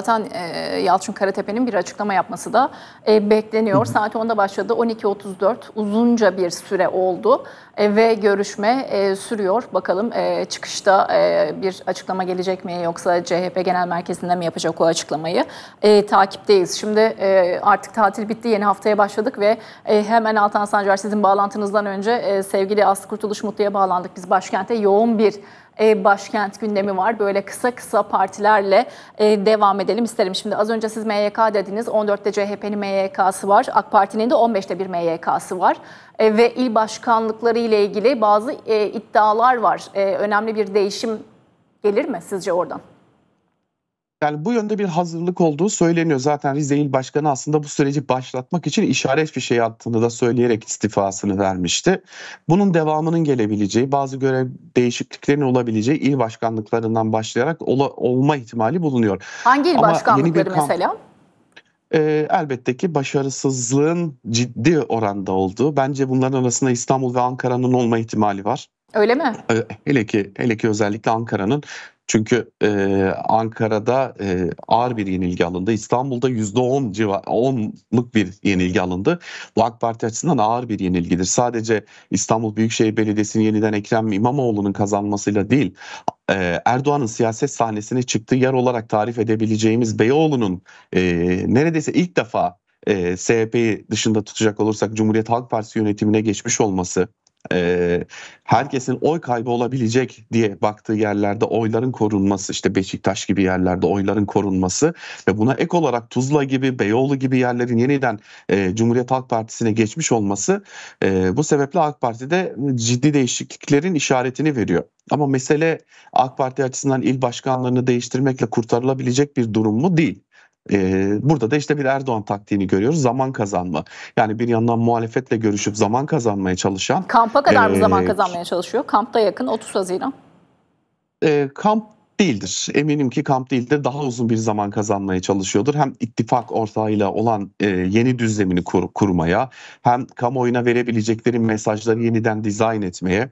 zaten e, Yalçın Karatepe'nin bir açıklama yapması da e, bekleniyor. Saat 10'da başladı. 12.34 uzunca bir süre oldu e, ve görüşme e, sürüyor. Bakalım e, çıkışta e, bir açıklama gelecek mi yoksa CHP Genel Merkezi'nde mi yapacak o açıklamayı? E, takipteyiz. Şimdi e, artık tatil bitti. Yeni haftaya başladık ve e, hemen Altan Sancar sizin bağlantınızdan önce e, sevgili Aslı Kurtuluş Mutlu'ya bağlandık. Biz başkente yoğun bir başkent gündemi var. Böyle kısa kısa partilerle e, devam edelim isterim. Şimdi az önce siz MYK dediniz. 14'te CHP'nin MYK'sı var. AK Parti'nin de 15'te bir MYK'sı var. E, ve il başkanlıkları ile ilgili bazı e, iddialar var. önemli bir değişim gelir mi sizce oradan? Yani bu yönde bir hazırlık olduğu söyleniyor. Zaten Rize İl Başkanı aslında bu süreci başlatmak için işaret bir şey attığını da söyleyerek istifasını vermişti. Bunun devamının gelebileceği, bazı görev değişikliklerinin olabileceği il başkanlıklarından başlayarak ola, olma ihtimali bulunuyor. Hangi il Ama başkanlıkları kamp- mesela? e, elbette ki başarısızlığın ciddi oranda olduğu. Bence bunların arasında İstanbul ve Ankara'nın olma ihtimali var. Öyle mi? Ee, hele ki hele ki özellikle Ankara'nın çünkü e, Ankara'da e, ağır bir yenilgi alındı. İstanbul'da %10 civar, 10'luk bir yenilgi alındı. Bu AK Parti açısından ağır bir yenilgidir. Sadece İstanbul Büyükşehir Belediyesi'nin yeniden Ekrem İmamoğlu'nun kazanmasıyla değil, e, Erdoğan'ın siyaset sahnesine çıktığı yer olarak tarif edebileceğimiz Beyoğlu'nun e, neredeyse ilk defa e, SHP'yi dışında tutacak olursak Cumhuriyet Halk Partisi yönetimine geçmiş olması, e, herkesin oy kaybı olabilecek diye baktığı yerlerde oyların korunması işte Beşiktaş gibi yerlerde oyların korunması ve buna ek olarak Tuzla gibi Beyoğlu gibi yerlerin yeniden e, Cumhuriyet Halk Partisi'ne geçmiş olması e, bu sebeple AK Parti'de ciddi değişikliklerin işaretini veriyor. Ama mesele AK Parti açısından il başkanlarını değiştirmekle kurtarılabilecek bir durum mu? Değil burada da işte bir Erdoğan taktiğini görüyoruz. Zaman kazanma. Yani bir yandan muhalefetle görüşüp zaman kazanmaya çalışan. Kampa kadar mı e, zaman kazanmaya çalışıyor? Kampta yakın 30 Haziran. E, kamp değildir. Eminim ki kamp değildir. Daha uzun bir zaman kazanmaya çalışıyordur. Hem ittifak ortağıyla olan e, yeni düzlemini kur, kurmaya, hem kamuoyuna verebilecekleri mesajları yeniden dizayn etmeye,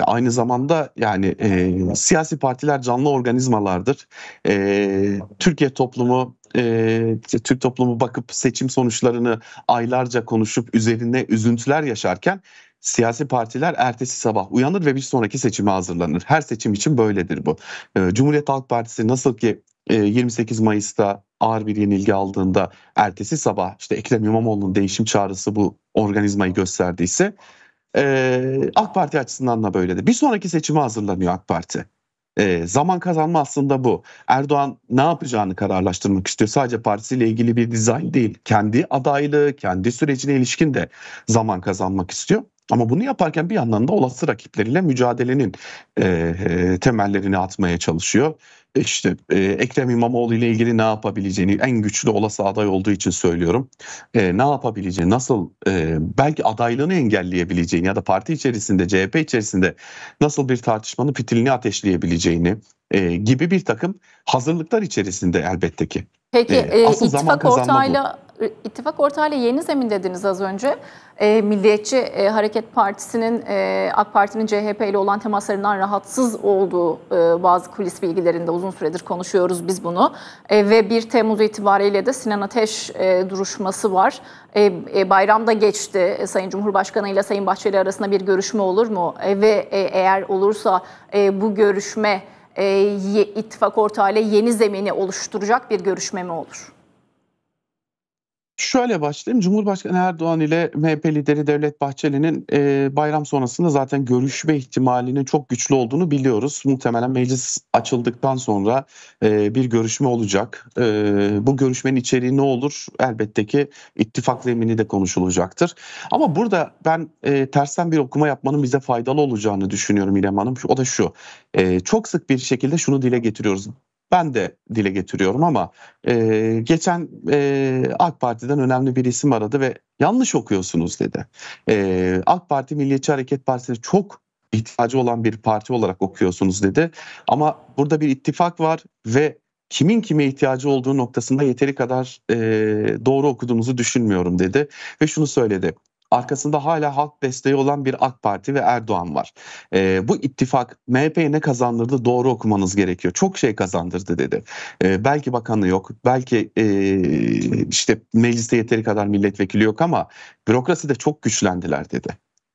aynı zamanda yani e, siyasi partiler canlı organizmalardır. E, Türkiye toplumu e, işte Türk toplumu bakıp seçim sonuçlarını aylarca konuşup üzerine üzüntüler yaşarken siyasi partiler ertesi sabah uyanır ve bir sonraki seçime hazırlanır. Her seçim için böyledir bu. E, Cumhuriyet Halk Partisi nasıl ki e, 28 Mayıs'ta ağır bir yenilgi aldığında ertesi sabah işte Ekrem İmamoğlu'nun değişim çağrısı bu organizmayı gösterdiyse e, AK Parti açısından da böyledir. Bir sonraki seçime hazırlanıyor AK Parti. E, zaman kazanma aslında bu. Erdoğan ne yapacağını kararlaştırmak istiyor. Sadece partisiyle ilgili bir dizayn değil. Kendi adaylığı, kendi sürecine ilişkin de zaman kazanmak istiyor. Ama bunu yaparken bir yandan da olası rakipleriyle mücadelenin e, e, temellerini atmaya çalışıyor işte e, Ekrem İmamoğlu ile ilgili ne yapabileceğini en güçlü olası aday olduğu için söylüyorum. E, ne yapabileceğini, nasıl e, belki adaylığını engelleyebileceğini ya da parti içerisinde, CHP içerisinde nasıl bir tartışmanın fitilini ateşleyebileceğini e, gibi bir takım hazırlıklar içerisinde elbette ki. Peki e, e, ittifak ortağıyla ittifak ortağıyla yeni zemin dediniz az önce. E, Milliyetçi e, Hareket Partisi'nin e, AK Parti'nin CHP ile olan temaslarından rahatsız olduğu e, bazı kulis bilgilerinde uzun süredir konuşuyoruz biz bunu. E, ve 1 Temmuz itibariyle de Sinan Ateş e, duruşması var. E, e, bayramda geçti. E, Sayın Cumhurbaşkanı ile Sayın Bahçeli arasında bir görüşme olur mu? E, ve e, eğer olursa e, bu görüşme e, ittifak ortağıyla yeni zemini oluşturacak bir görüşme mi olur? Şöyle başlayayım. Cumhurbaşkanı Erdoğan ile MHP lideri Devlet Bahçeli'nin e, bayram sonrasında zaten görüşme ihtimalinin çok güçlü olduğunu biliyoruz. Muhtemelen meclis açıldıktan sonra e, bir görüşme olacak. E, bu görüşmenin içeriği ne olur? Elbette ki ittifak zemini de konuşulacaktır. Ama burada ben e, tersten bir okuma yapmanın bize faydalı olacağını düşünüyorum İrem Hanım. O da şu. E, çok sık bir şekilde şunu dile getiriyoruz ben de dile getiriyorum ama e, geçen e, AK Parti'den önemli bir isim aradı ve yanlış okuyorsunuz dedi. E, AK Parti Milliyetçi Hareket Partisi'ne çok ihtiyacı olan bir parti olarak okuyorsunuz dedi. Ama burada bir ittifak var ve kimin kime ihtiyacı olduğu noktasında yeteri kadar e, doğru okuduğumuzu düşünmüyorum dedi. Ve şunu söyledi arkasında hala halk desteği olan bir AK Parti ve Erdoğan var. E, bu ittifak MHP'ye ne kazandırdı doğru okumanız gerekiyor. Çok şey kazandırdı dedi. E, belki bakanı yok, belki e, işte mecliste yeteri kadar milletvekili yok ama bürokraside çok güçlendiler dedi.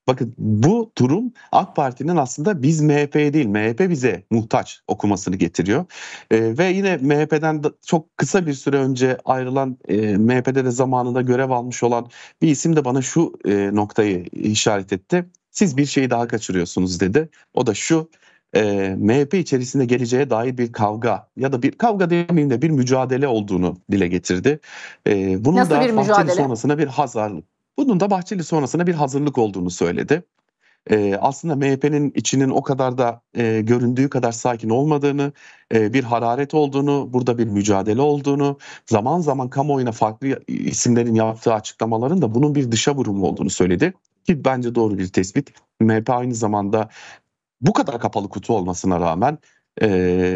Bakın bu durum AK Parti'nin aslında biz MHP değil MHP bize muhtaç okumasını getiriyor. E, ve yine MHP'den çok kısa bir süre önce ayrılan e, MHP'de de zamanında görev almış olan bir isim de bana şu e, noktayı işaret etti. Siz bir şeyi daha kaçırıyorsunuz dedi. O da şu e, MHP içerisinde geleceğe dair bir kavga ya da bir kavga demeyeyim de bir mücadele olduğunu dile getirdi. E, bunun Nasıl da bir mücadele? sonrasına bir hazarlık bunun da Bahçeli sonrasına bir hazırlık olduğunu söyledi. Ee, aslında MHP'nin içinin o kadar da e, göründüğü kadar sakin olmadığını, e, bir hararet olduğunu, burada bir mücadele olduğunu, zaman zaman kamuoyuna farklı isimlerin yaptığı açıklamaların da bunun bir dışa vurumu olduğunu söyledi. Ki bence doğru bir tespit. MHP aynı zamanda bu kadar kapalı kutu olmasına rağmen e,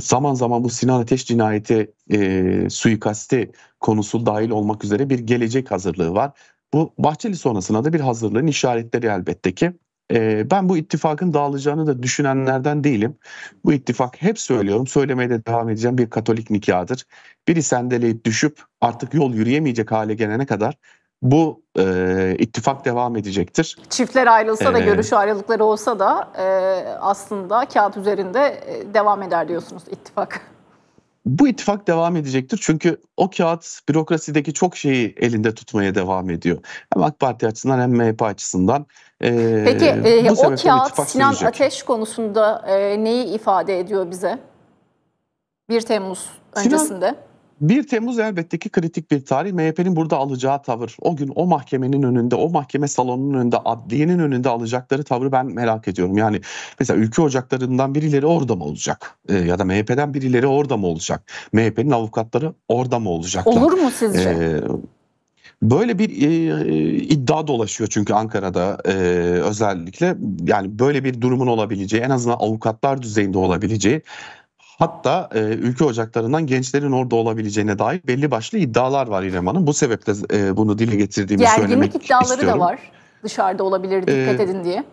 zaman zaman bu Sinan Ateş cinayeti e, suikasti konusu dahil olmak üzere bir gelecek hazırlığı var. Bu Bahçeli sonrasına da bir hazırlığın işaretleri elbette ki. Ee, ben bu ittifakın dağılacağını da düşünenlerden değilim. Bu ittifak hep söylüyorum, söylemeye de devam edeceğim bir katolik nikahıdır. Biri sendeleyip düşüp artık yol yürüyemeyecek hale gelene kadar bu e, ittifak devam edecektir. Çiftler ayrılsa ee, da görüş ayrılıkları olsa da e, aslında kağıt üzerinde e, devam eder diyorsunuz ittifak. Bu ittifak devam edecektir çünkü o kağıt bürokrasideki çok şeyi elinde tutmaya devam ediyor. Hem AK Parti açısından hem MHP açısından. E, Peki e, o kağıt Sinan sürecek. Ateş konusunda e, neyi ifade ediyor bize? 1 Temmuz öncesinde. 1 Temmuz elbette ki kritik bir tarih. MHP'nin burada alacağı tavır. O gün o mahkemenin önünde, o mahkeme salonunun önünde, adliyenin önünde alacakları tavrı ben merak ediyorum. Yani mesela ülke ocaklarından birileri orada mı olacak? E, ya da MHP'den birileri orada mı olacak? MHP'nin avukatları orada mı olacaklar? Olur mu sizce? E, Böyle bir e, e, iddia dolaşıyor çünkü Ankara'da e, özellikle yani böyle bir durumun olabileceği en azından avukatlar düzeyinde olabileceği Hatta e, ülke ocaklarından gençlerin orada olabileceğine dair belli başlı iddialar var İrem Hanım. Bu sebeple e, bunu dile getirdiğimi Gerginlik söylemek iddiaları da var dışarıda olabilir dikkat ee, edin diye.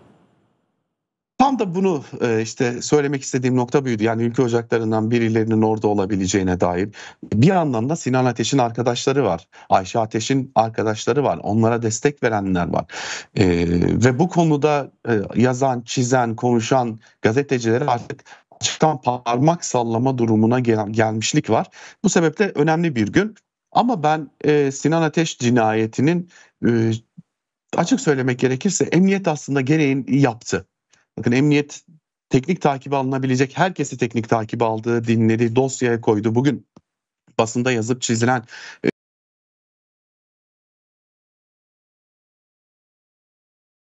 Tam da bunu e, işte söylemek istediğim nokta buydu. Yani ülke ocaklarından birilerinin orada olabileceğine dair. Bir yandan da Sinan Ateş'in arkadaşları var. Ayşe Ateş'in arkadaşları var. Onlara destek verenler var. Ee, ve bu konuda e, yazan, çizen, konuşan gazetecilere artık açıktan parmak sallama durumuna gel- gelmişlik var. Bu sebeple önemli bir gün. Ama ben e, Sinan Ateş cinayetinin e, açık söylemek gerekirse emniyet aslında gereğini yaptı. Bakın emniyet teknik takibi alınabilecek herkesi teknik takibi aldı, dinledi, dosyaya koydu. Bugün basında yazıp çizilen